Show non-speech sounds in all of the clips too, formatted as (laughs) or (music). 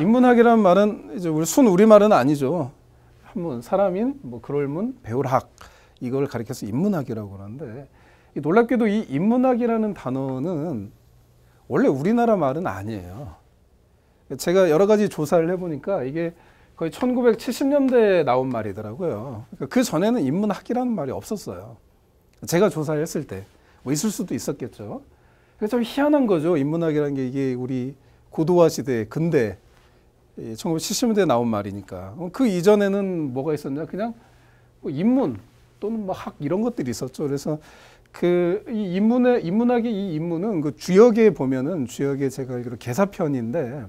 인문학이라는 말은 이제 우리 순 우리말은 아니죠. 한문, 사람인, 뭐 그럴문, 배울학 이걸 가리켜서 인문학이라고 하는데 놀랍게도 이 인문학이라는 단어는 원래 우리나라 말은 아니에요. 제가 여러 가지 조사를 해보니까 이게 거의 1970년대에 나온 말이더라고요. 그러니까 그 전에는 인문학이라는 말이 없었어요. 제가 조사를 했을 때. 뭐 있을 수도 있었겠죠. 그게 참 희한한 거죠. 인문학이라는 게 이게 우리 고도화 시대, 근대 1970년대에 예, 나온 말이니까 어, 그 이전에는 뭐가 있었냐 그냥 뭐 인문 또는 뭐 학 이런 것들이 있었죠. 그래서 그이 인문의 인문학의 이 인문은 그 주역에 보면은 주역에 제가 알기로 개사편인데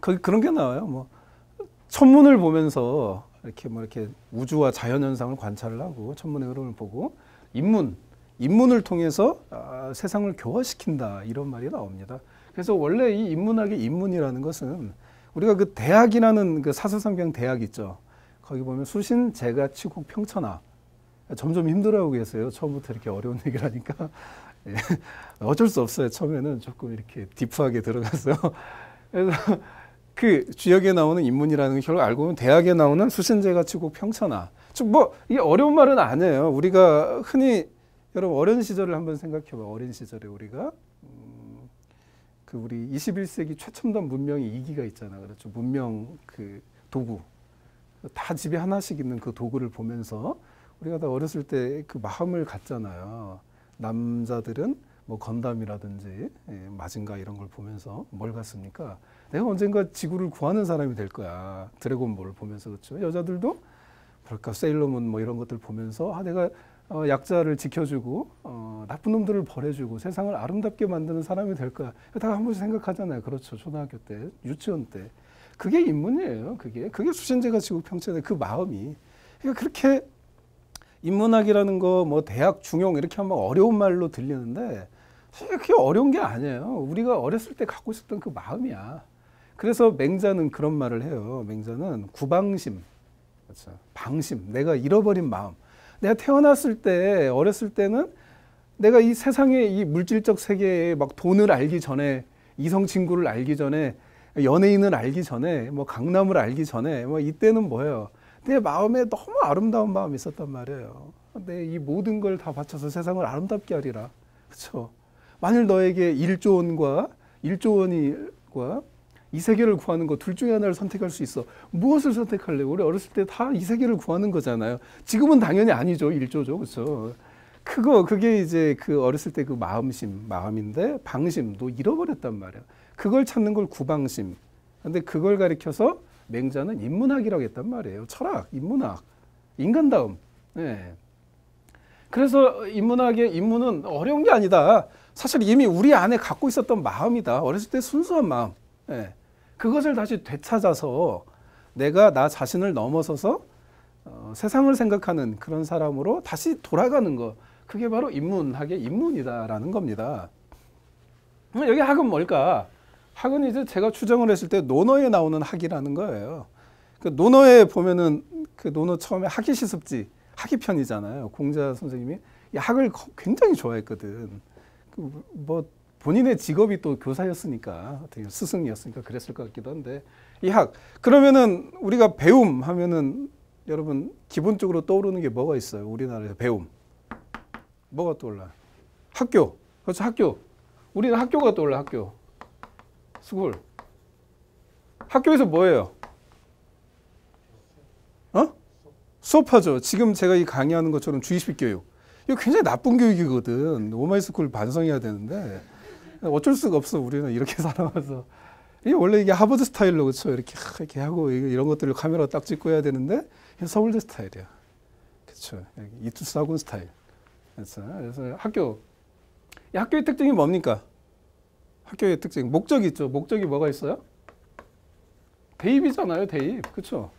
그 그런 게 나와요. 뭐 천문을 보면서 이렇게 뭐 이렇게 우주와 자연 현상을 관찰을 하고 천문의 흐름을 보고 인문 인문을 통해서 아, 세상을 교화시킨다 이런 말이 나옵니다. 그래서 원래 이 인문학의 인문이라는 것은 우리가 그 대학이라는 그 사서성경 대학 있죠. 거기 보면 수신, 제가, 치국 평천하. 점점 힘들어하고 계세요. 처음부터 이렇게 어려운 (laughs) 얘기를 하니까. 예. 어쩔 수 없어요. 처음에는 조금 이렇게 디프하게 들어가서. (laughs) 그래서 그 주역에 나오는 인문이라는 걸 결국 알고 보면 대학에 나오는 수신제가 치국 평천하. 즉뭐 이게 어려운 말은 아니에요. 우리가 흔히 여러분 어린 시절을 한번 생각해 봐. 어린 시절에 우리가 음, 그 우리 21세기 최첨단 문명의 이기가 있잖아. 그렇죠. 문명 그 도구. 다 집에 하나씩 있는 그 도구를 보면서 우리가 다 어렸을 때 그 마음을 갖잖아요. 남자들은 뭐 건담이라든지 예, 마징가 이런 걸 보면서 뭘 갔습니까? 내가 언젠가 지구를 구하는 사람이 될 거야. 드래곤볼을 보면서 그렇죠. 여자들도 뭐랄까 세일러문 뭐 이런 것들 보면서 아 내가 어, 약자를 지켜주고 어, 나쁜 놈들을 벌해주고 세상을 아름답게 만드는 사람이 될거다한 번씩 생각하잖아요. 그렇죠. 초등학교 때, 유치원 때. 그게 인문이에요. 그게 그게 수신제가 지구 평천의 그 마음이. 그러니까 그렇게 인문학이라는 거 뭐 대학 중용 이렇게 하면 어려운 말로 들리는데 사실 그게 어려운 게 아니에요. 우리가 어렸을 때 갖고 있었던 그 마음이야. 그래서 맹자는 그런 말을 해요. 맹자는 구방심, 그렇죠. 방심, 내가 잃어버린 마음. 내가 태어났을 때 어렸을 때는 내가 이 세상의 이 물질적 세계에 막 돈을 알기 전에 이성 친구를 알기 전에 연예인을 알기 전에 뭐 강남을 알기 전에 뭐 이때는 뭐예요? 내 마음에 너무 아름다운 마음이 있었단 말이에요. 내 이 모든 걸 다 바쳐서 세상을 아름답게 하리라. 그렇죠? 만일 너에게 1조 원과 1조 원과 이 세계를 구하는 거 둘 중에 하나를 선택할 수 있어. 무엇을 선택할래? 우리 어렸을 때 다 이 세계를 구하는 거잖아요. 지금은 당연히 아니죠. 일조죠. 그렇죠. 그거 그게 이제 그 어렸을 때 그 마음심, 마음인데 방심도 잃어버렸단 말이야. 그걸 찾는 걸 구방심. 근데 그걸 가리켜서 맹자는 인문학이라고 했단 말이에요. 철학, 인문학, 인간다움. 네. 그래서 인문학의 인문은 어려운 게 아니다. 사실 이미 우리 안에 갖고 있었던 마음이다. 어렸을 때 순수한 마음. 네. 그것을 다시 되찾아서 내가 나 자신을 넘어서서 어, 세상을 생각하는 그런 사람으로 다시 돌아가는 거 그게 바로 인문학의 인문이다라는 겁니다. 음, 여기 학은 뭘까? 학은 이제 제가 추정을 했을 때 논어에 나오는 학이라는 거예요. 그 논어에 보면은 그 논어 처음에 학이 시습지 학이 편이잖아요. 공자 선생님이 이 학을 굉장히 좋아했거든. 그뭐 본인의 직업이 또 교사였으니까 어떻게 스승이었으니까 그랬을 것 같기도 한데 이 학 그러면은 우리가 배움 하면은 여러분 기본적으로 떠오르는 게 뭐가 있어요? 우리나라에서 배움 뭐가 떠올라? 학교 그렇죠 학교 우리는 학교가 떠올라 학교 스쿨 학교에서 뭐예요? 어? 수업하죠. 지금 제가 이 강의하는 것처럼 주의식 교육. 이거 굉장히 나쁜 교육이거든. 오마이스쿨 반성해야 되는데. 어쩔 수가 없어 우리는 이렇게 (laughs) 살아와서 이게 원래 이게 하버드 스타일로 그렇죠 이렇게 이렇게 하고 이런 것들을 카메라 딱 찍고 해야 되는데 서울대 스타일이야 그렇죠 이투사군 스타일 그래서, 그래서 학교 학교의 특징이 뭡니까 학교의 특징 목적이 있죠 목적이 뭐가 있어요 대입이잖아요 대입 그렇죠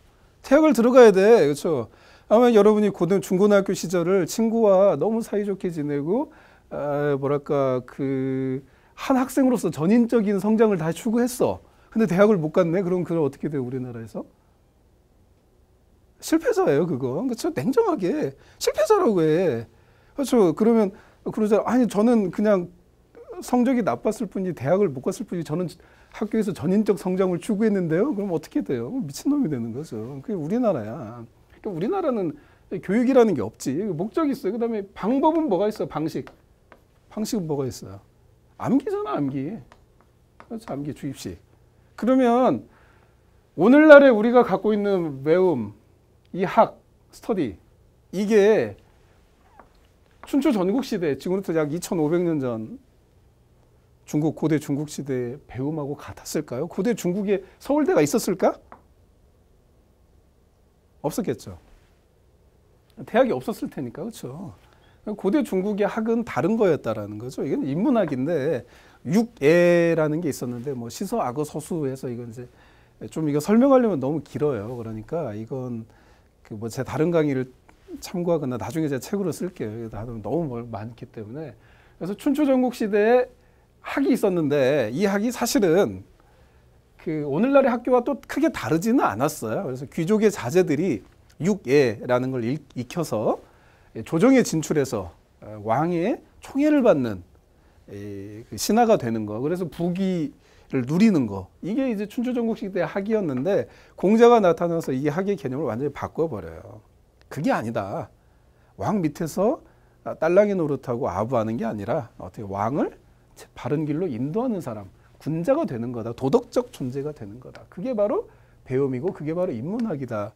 대학을 들어가야 돼 그렇죠 아마 여러분이 고등 중고등학교 시절을 친구와 너무 사이좋게 지내고 아, 뭐랄까 그한 학생으로서 전인적인 성장을 다 추구했어. 근데 대학을 못 갔네. 그럼 그걸 어떻게 돼요, 우리나라에서? 실패자예요, 그거. 그렇죠? 냉정하게 실패자라고 해. 그렇죠? 그러면 그러자 아니 저는 그냥 성적이 나빴을 뿐이 대학을 못 갔을 뿐이 저는 학교에서 전인적 성장을 추구했는데요. 그럼 어떻게 돼요? 미친놈이 되는 거죠. 그게 우리나라야. 그러니까 우리나라는 교육이라는 게 없지. 목적이 있어요. 그다음에 방법은 뭐가 있어? 방식. 방식은 뭐가 있어요? 암기잖아, 암기. 그렇지, 암기, 주입식. 그러면 오늘날에 우리가 갖고 있는 외움, 이 학, 스터디 이게 춘추 전국시대, 지금부터 약 2500년 전 중국 고대 중국 시대의 배움하고 같았을까요? 고대 중국에 서울대가 있었을까? 없었겠죠. 대학이 없었을 테니까 그렇죠. 고대 중국의 학은 다른 거였다라는 거죠. 이건 인문학인데 육애라는 게 있었는데 뭐 시서 악어 서수해서 이건 이제 좀 이거 설명하려면 너무 길어요. 그러니까 이건 그뭐제 다른 강의를 참고하거나 나중에 제 책으로 쓸게요. 하면 너무 많기 때문에 그래서 춘추전국 시대에 학이 있었는데 이 학이 사실은 그 오늘날의 학교와 또 크게 다르지는 않았어요. 그래서 귀족의 자제들이 육예라는 걸 익혀서 예, 조정에 진출해서 어, 왕의 총애를 받는 그 신하가 되는 거. 그래서 부귀를 누리는 거. 이게 이제 춘추전국 시대 학이었는데 공자가 나타나서 이 학의 개념을 완전히 바꿔버려요. 그게 아니다. 왕 밑에서 아, 딸랑이 노릇하고 아부하는 게 아니라 어떻게 왕을 바른 길로 인도하는 사람, 군자가 되는 거다. 도덕적 존재가 되는 거다. 그게 바로 배움이고 그게 바로 인문학이다.